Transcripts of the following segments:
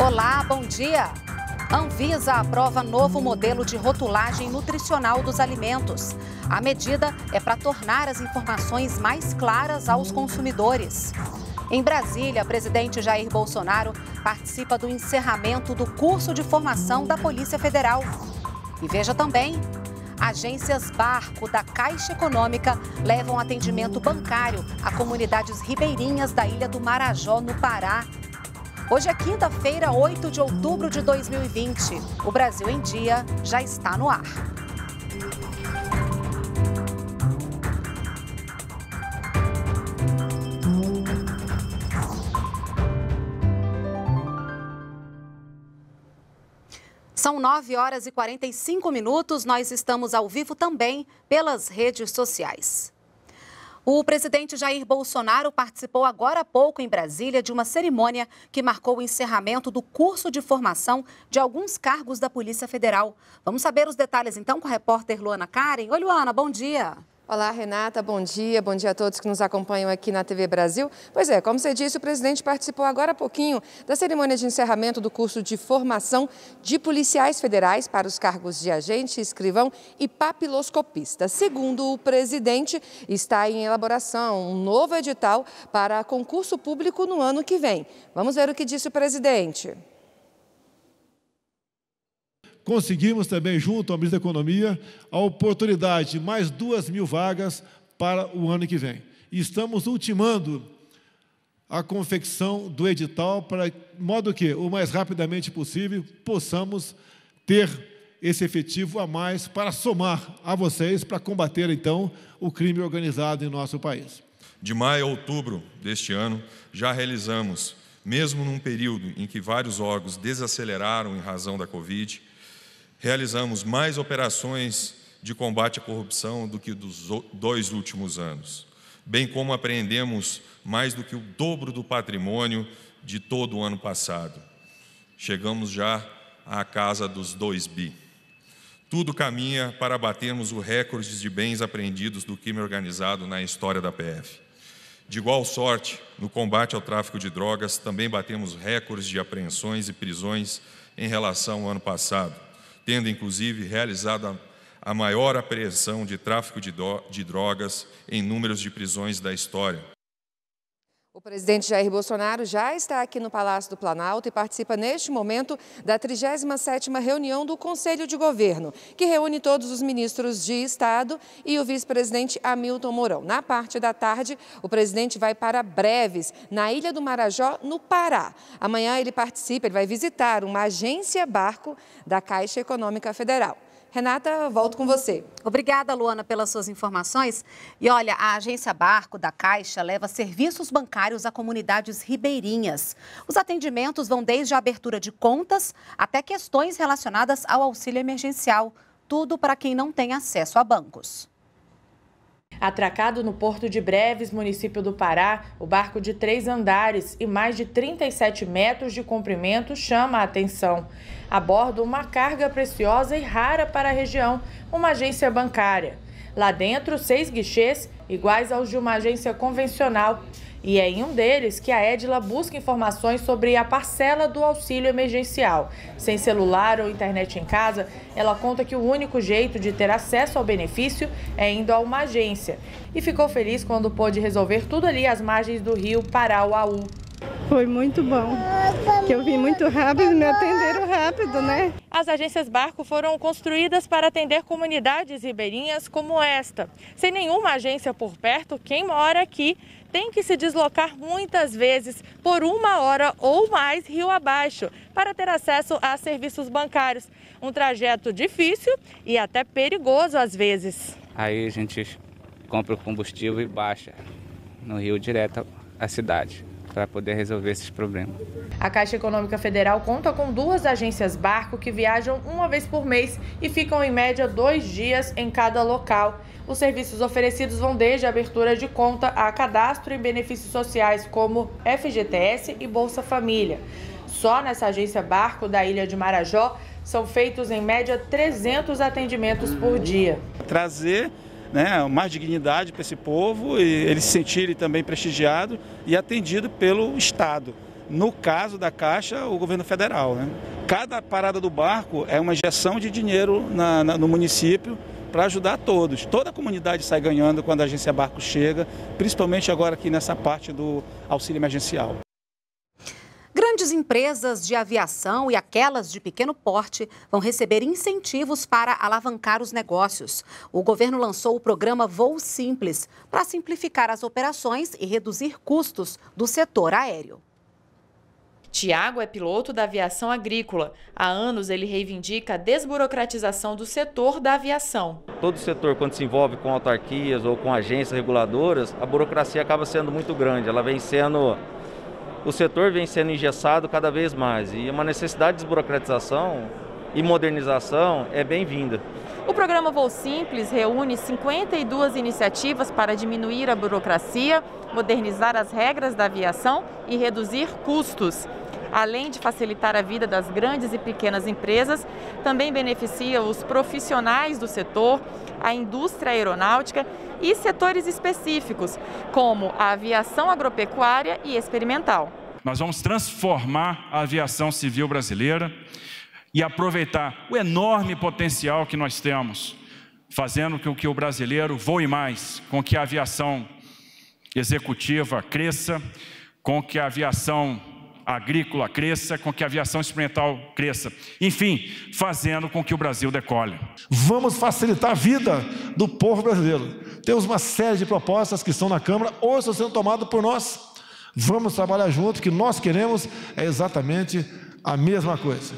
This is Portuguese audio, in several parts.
Olá, bom dia. Anvisa aprova novo modelo de rotulagem nutricional dos alimentos. A medida é para tornar as informações mais claras aos consumidores. Em Brasília, presidente Jair Bolsonaro participa do encerramento do curso de formação da Polícia Federal. E veja também: agências barco da Caixa Econômica levam atendimento bancário a comunidades ribeirinhas da Ilha do Marajó, no Pará. Hoje é quinta-feira, 8 de outubro de 2020. O Brasil em Dia já está no ar. São 9 horas e 45 minutos. Nós estamos ao vivo também pelas redes sociais. O presidente Jair Bolsonaro participou agora há pouco em Brasília de uma cerimônia que marcou o encerramento do curso de formação de alguns cargos da Polícia Federal. Vamos saber os detalhes então com a repórter Luana Karen. Oi, Luana, bom dia. Olá, Renata, bom dia, bom dia a todos que nos acompanham aqui na TV Brasil. Pois é, como você disse, o presidente participou agora há pouquinho da cerimônia de encerramento do curso de formação de policiais federais para os cargos de agente, escrivão e papiloscopista. Segundo o presidente, está em elaboração um novo edital para concurso público no ano que vem. Vamos ver o que disse o presidente conseguimos também, junto ao ministro da Economia, a oportunidade de mais duas mil vagas para o ano que vem. E estamos ultimando a confecção do edital para modo que, o mais rapidamente possível, possamos ter esse efetivo a mais para somar a vocês para combater então o crime organizado em nosso país. De maio a outubro deste ano, já realizamos, mesmo num período em que vários órgãos desaceleraram em razão da Covid, realizamos mais operações de combate à corrupção do que dos dois últimos anos, bem como apreendemos mais do que o dobro do patrimônio de todo o ano passado. Chegamos já à casa dos 2 bi. Tudo caminha para batermos o recorde de bens apreendidos do crime organizado na história da PF. De igual sorte, no combate ao tráfico de drogas, também batemos recordes de apreensões e prisões em relação ao ano passado tendo inclusive realizado a, maior apreensão de tráfico de drogas em números de prisões da história. O presidente Jair Bolsonaro já está aqui no Palácio do Planalto e participa neste momento da 37ª reunião do Conselho de Governo, que reúne todos os ministros de Estado e o vice-presidente Hamilton Mourão. Na parte da tarde, o presidente vai para Breves, na Ilha do Marajó, no Pará. Amanhã ele participa, ele vai visitar uma agência barco da Caixa Econômica Federal. Renata, volto com você. Obrigada, Luana, pelas suas informações. E olha, a agência Barco da Caixa leva serviços bancários a comunidades ribeirinhas. Os atendimentos vão desde a abertura de contas até questões relacionadas ao auxílio emergencial. Tudo para quem não tem acesso a bancos. Atracado no porto de Breves, município do Pará, o barco de três andares e mais de 37 metros de comprimento chama a atenção. A bordo, uma carga preciosa e rara para a região, uma agência bancária. Lá dentro, seis guichês, iguais aos de uma agência convencional. E é em um deles que a Edila busca informações sobre a parcela do auxílio emergencial. Sem celular ou internet em casa, ela conta que o único jeito de ter acesso ao benefício é indo a uma agência. E ficou feliz quando pôde resolver tudo ali às margens do rio Parauaú. Foi muito bom. Que eu vim muito rápido, me atenderam rápido, né? As agências barco foram construídas para atender comunidades ribeirinhas como esta. Sem nenhuma agência por perto, quem mora aqui tem que se deslocar muitas vezes por uma hora ou mais rio abaixo para ter acesso a serviços bancários. Um trajeto difícil e até perigoso às vezes. Aí a gente compra o combustível e baixa no rio direto à cidade para poder resolver esses problemas. A Caixa Econômica Federal conta com duas agências barco que viajam uma vez por mês e ficam em média dois dias em cada local. Os serviços oferecidos vão desde a abertura de conta a cadastro e benefícios sociais como FGTS e Bolsa Família. Só nessa agência barco da ilha de Marajó são feitos em média 300 atendimentos por dia. Trazer né, mais dignidade para esse povo e eles se sentirem também prestigiado e atendido pelo Estado. No caso da Caixa, o governo federal. Né? Cada parada do barco é uma injeção de dinheiro na, na, no município para ajudar todos. Toda a comunidade sai ganhando quando a agência Barco chega, principalmente agora aqui nessa parte do auxílio emergencial. Grandes empresas de aviação e aquelas de pequeno porte vão receber incentivos para alavancar os negócios. O governo lançou o programa Voo Simples para simplificar as operações e reduzir custos do setor aéreo. Tiago é piloto da aviação agrícola. Há anos ele reivindica a desburocratização do setor da aviação. Todo setor, quando se envolve com autarquias ou com agências reguladoras, a burocracia acaba sendo muito grande. Ela vem sendo o setor vem sendo engessado cada vez mais e uma necessidade de desburocratização e modernização é bem-vinda. O programa Voo Simples reúne 52 iniciativas para diminuir a burocracia, modernizar as regras da aviação e reduzir custos. Além de facilitar a vida das grandes e pequenas empresas, também beneficia os profissionais do setor, a indústria aeronáutica e setores específicos, como a aviação agropecuária e experimental. Nós vamos transformar a aviação civil brasileira e aproveitar o enorme potencial que nós temos, fazendo com que o brasileiro voe mais, com que a aviação executiva cresça, com que a aviação agrícola cresça, com que a aviação experimental cresça. Enfim, fazendo com que o Brasil decole. Vamos facilitar a vida do povo brasileiro. Temos uma série de propostas que estão na Câmara, ou estão sendo tomadas por nós. Vamos trabalhar junto, que nós queremos é exatamente a mesma coisa.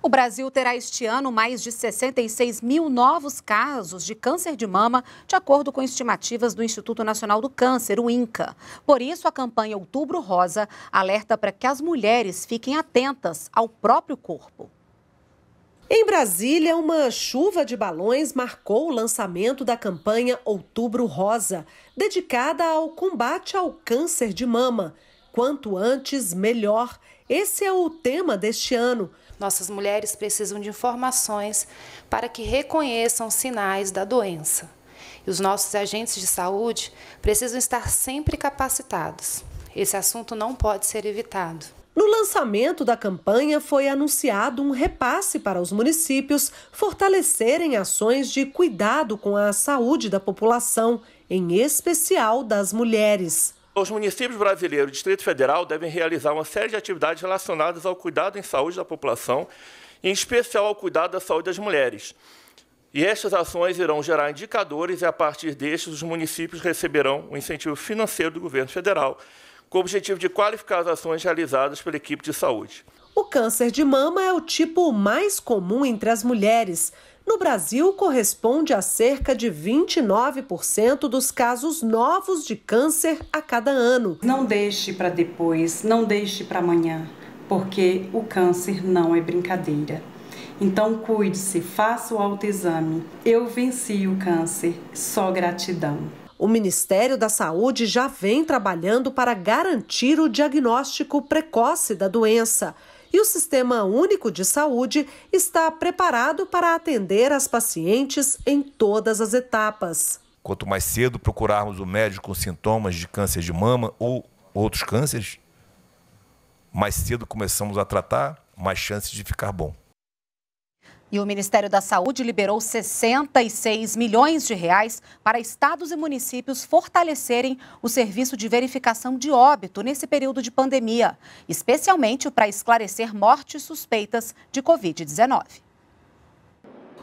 O Brasil terá este ano mais de 66 mil novos casos de câncer de mama, de acordo com estimativas do Instituto Nacional do Câncer, o INCA. Por isso, a campanha Outubro Rosa alerta para que as mulheres fiquem atentas ao próprio corpo. Em Brasília, uma chuva de balões marcou o lançamento da campanha Outubro Rosa, dedicada ao combate ao câncer de mama. Quanto antes, melhor. Esse é o tema deste ano. Nossas mulheres precisam de informações para que reconheçam sinais da doença. E os nossos agentes de saúde precisam estar sempre capacitados. Esse assunto não pode ser evitado. No lançamento da campanha foi anunciado um repasse para os municípios fortalecerem ações de cuidado com a saúde da população, em especial das mulheres. Os municípios brasileiros e Distrito Federal devem realizar uma série de atividades relacionadas ao cuidado em saúde da população, em especial ao cuidado da saúde das mulheres. E estas ações irão gerar indicadores e, a partir destes, os municípios receberão um incentivo financeiro do governo federal com o objetivo de qualificar as ações realizadas pela equipe de saúde. O câncer de mama é o tipo mais comum entre as mulheres. No Brasil, corresponde a cerca de 29% dos casos novos de câncer a cada ano. Não deixe para depois, não deixe para amanhã, porque o câncer não é brincadeira. Então cuide-se, faça o autoexame. Eu venci o câncer, só gratidão. O Ministério da Saúde já vem trabalhando para garantir o diagnóstico precoce da doença e o Sistema Único de Saúde está preparado para atender as pacientes em todas as etapas. Quanto mais cedo procurarmos o médico com sintomas de câncer de mama ou outros cânceres, mais cedo começamos a tratar, mais chances de ficar bom. E o Ministério da Saúde liberou 66 milhões de reais para estados e municípios fortalecerem o serviço de verificação de óbito nesse período de pandemia, especialmente para esclarecer mortes suspeitas de Covid-19.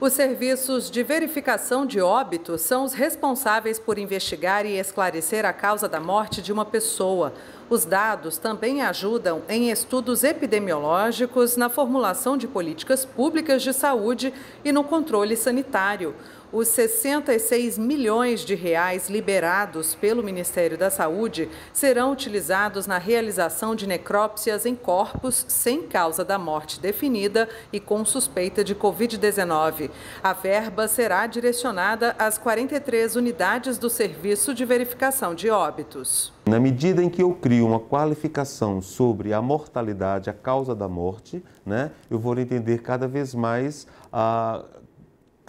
Os serviços de verificação de óbito são os responsáveis por investigar e esclarecer a causa da morte de uma pessoa. Os dados também ajudam em estudos epidemiológicos, na formulação de políticas públicas de saúde e no controle sanitário os 66 milhões de reais liberados pelo Ministério da Saúde serão utilizados na realização de necrópsias em corpos sem causa da morte definida e com suspeita de Covid-19. A verba será direcionada às 43 unidades do Serviço de Verificação de Óbitos. Na medida em que eu crio uma qualificação sobre a mortalidade, a causa da morte, né, eu vou entender cada vez mais a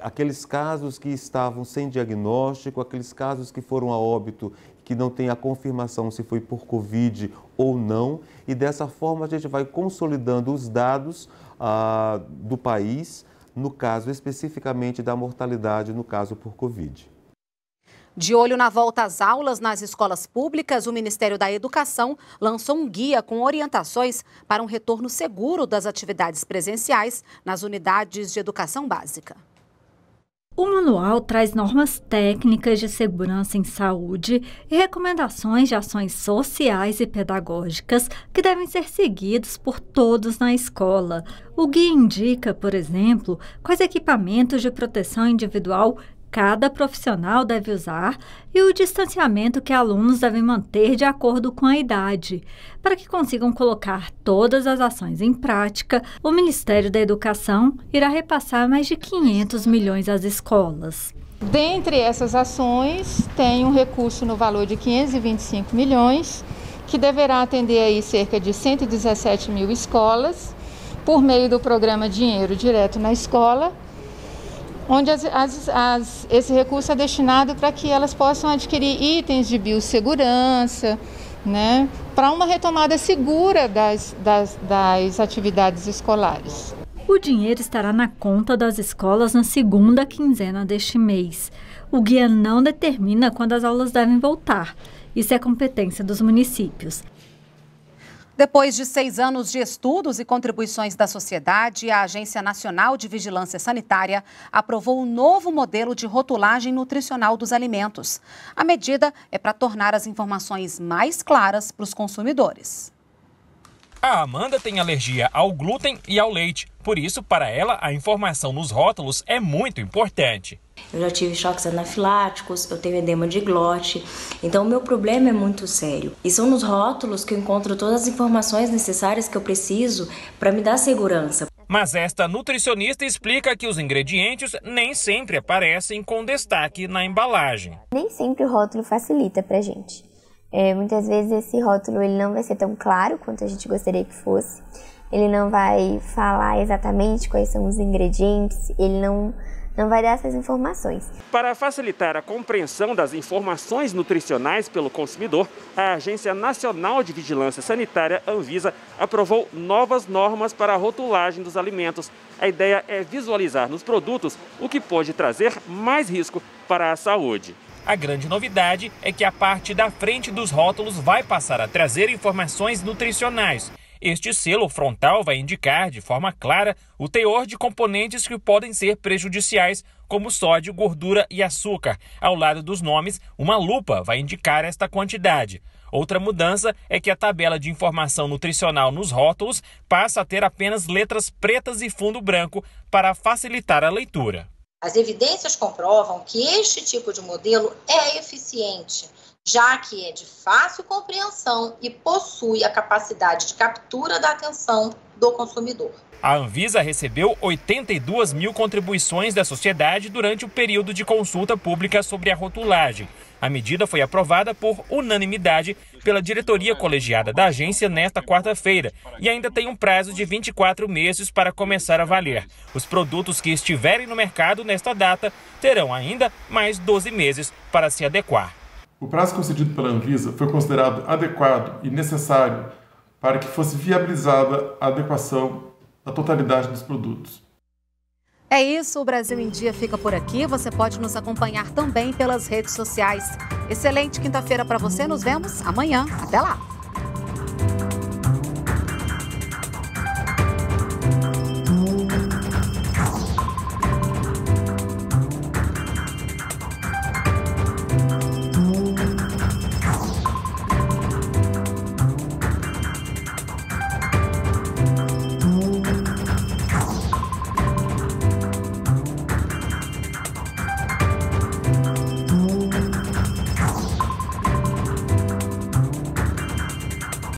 aqueles casos que estavam sem diagnóstico, aqueles casos que foram a óbito, que não tem a confirmação se foi por Covid ou não, e dessa forma a gente vai consolidando os dados ah, do país, no caso especificamente da mortalidade, no caso por Covid. De olho na volta às aulas nas escolas públicas, o Ministério da Educação lançou um guia com orientações para um retorno seguro das atividades presenciais nas unidades de educação básica. O manual traz normas técnicas de segurança em saúde e recomendações de ações sociais e pedagógicas que devem ser seguidos por todos na escola. O guia indica, por exemplo, quais equipamentos de proteção individual cada profissional deve usar e o distanciamento que alunos devem manter de acordo com a idade. Para que consigam colocar todas as ações em prática, o Ministério da Educação irá repassar mais de 500 milhões às escolas. Dentre essas ações, tem um recurso no valor de 525 milhões, que deverá atender aí cerca de 117 mil escolas, por meio do programa Dinheiro Direto na Escola, onde as, as, as, esse recurso é destinado para que elas possam adquirir itens de biossegurança, né, para uma retomada segura das, das, das atividades escolares. O dinheiro estará na conta das escolas na segunda quinzena deste mês. O guia não determina quando as aulas devem voltar. Isso é competência dos municípios. Depois de seis anos de estudos e contribuições da sociedade, a Agência Nacional de Vigilância Sanitária aprovou um novo modelo de rotulagem nutricional dos alimentos. A medida é para tornar as informações mais claras para os consumidores. A Amanda tem alergia ao glúten e ao leite, por isso, para ela, a informação nos rótulos é muito importante eu já tive choques anafiláticos, eu tenho edema de glote. Então o meu problema é muito sério. E são nos rótulos que eu encontro todas as informações necessárias que eu preciso para me dar segurança. Mas esta nutricionista explica que os ingredientes nem sempre aparecem com destaque na embalagem. Nem sempre o rótulo facilita para gente. É, muitas vezes esse rótulo ele não vai ser tão claro quanto a gente gostaria que fosse. Ele não vai falar exatamente quais são os ingredientes. Ele não não vai dar essas informações. Para facilitar a compreensão das informações nutricionais pelo consumidor, a Agência Nacional de Vigilância Sanitária, Anvisa, aprovou novas normas para a rotulagem dos alimentos. A ideia é visualizar nos produtos o que pode trazer mais risco para a saúde. A grande novidade é que a parte da frente dos rótulos vai passar a trazer informações nutricionais este selo frontal vai indicar de forma clara o teor de componentes que podem ser prejudiciais, como sódio, gordura e açúcar. Ao lado dos nomes, uma lupa vai indicar esta quantidade. Outra mudança é que a tabela de informação nutricional nos rótulos passa a ter apenas letras pretas e fundo branco para facilitar a leitura. As evidências comprovam que este tipo de modelo é eficiente já que é de fácil compreensão e possui a capacidade de captura da atenção do consumidor. A Anvisa recebeu 82 mil contribuições da sociedade durante o período de consulta pública sobre a rotulagem. A medida foi aprovada por unanimidade pela diretoria colegiada da agência nesta quarta-feira e ainda tem um prazo de 24 meses para começar a valer. Os produtos que estiverem no mercado nesta data terão ainda mais 12 meses para se adequar. O prazo concedido pela Anvisa foi considerado adequado e necessário para que fosse viabilizada a adequação da totalidade dos produtos. É isso, o Brasil em Dia fica por aqui. Você pode nos acompanhar também pelas redes sociais. Excelente quinta-feira para você. Nos vemos amanhã. Até lá!